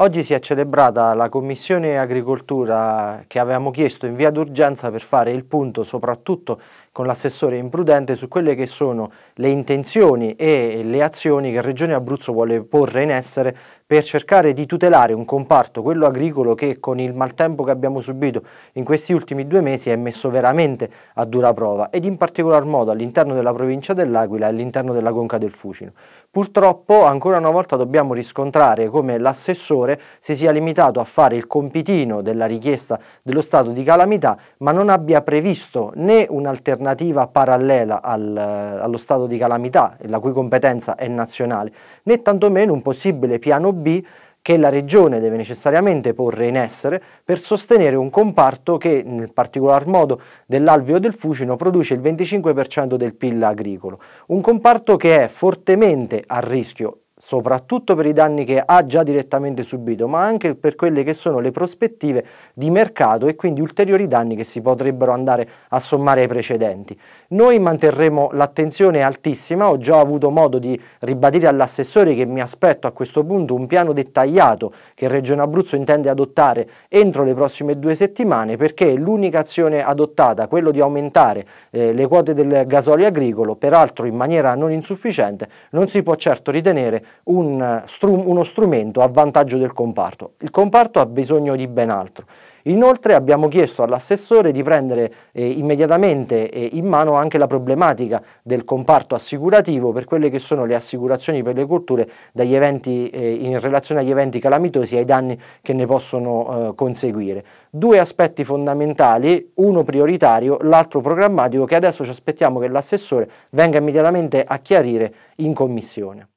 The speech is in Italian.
Oggi si è celebrata la Commissione Agricoltura che avevamo chiesto in via d'urgenza per fare il punto soprattutto con l'assessore imprudente su quelle che sono le intenzioni e le azioni che Regione Abruzzo vuole porre in essere per cercare di tutelare un comparto, quello agricolo, che con il maltempo che abbiamo subito in questi ultimi due mesi è messo veramente a dura prova ed in particolar modo all'interno della provincia dell'Aquila e all'interno della Conca del Fucino. Purtroppo ancora una volta dobbiamo riscontrare come l'assessore si sia limitato a fare il compitino della richiesta dello stato di calamità ma non abbia previsto né un'alternativa parallela al, allo stato di calamità, la cui competenza è nazionale, né tantomeno un possibile piano B B che la regione deve necessariamente porre in essere per sostenere un comparto che, nel particolar modo dell'alveo del Fucino, produce il 25% del PIL agricolo, un comparto che è fortemente a rischio soprattutto per i danni che ha già direttamente subito, ma anche per quelle che sono le prospettive di mercato e quindi ulteriori danni che si potrebbero andare a sommare ai precedenti. Noi manterremo l'attenzione altissima, ho già avuto modo di ribadire all'assessore che mi aspetto a questo punto un piano dettagliato che Regione Abruzzo intende adottare entro le prossime due settimane perché l'unica azione adottata, quello di aumentare eh, le quote del gasolio agricolo, peraltro in maniera non insufficiente, non si può certo ritenere un uno strumento a vantaggio del comparto. Il comparto ha bisogno di ben altro. Inoltre abbiamo chiesto all'assessore di prendere eh, immediatamente eh, in mano anche la problematica del comparto assicurativo per quelle che sono le assicurazioni per le colture eventi, eh, in relazione agli eventi calamitosi e ai danni che ne possono eh, conseguire. Due aspetti fondamentali, uno prioritario, l'altro programmatico che adesso ci aspettiamo che l'assessore venga immediatamente a chiarire in commissione.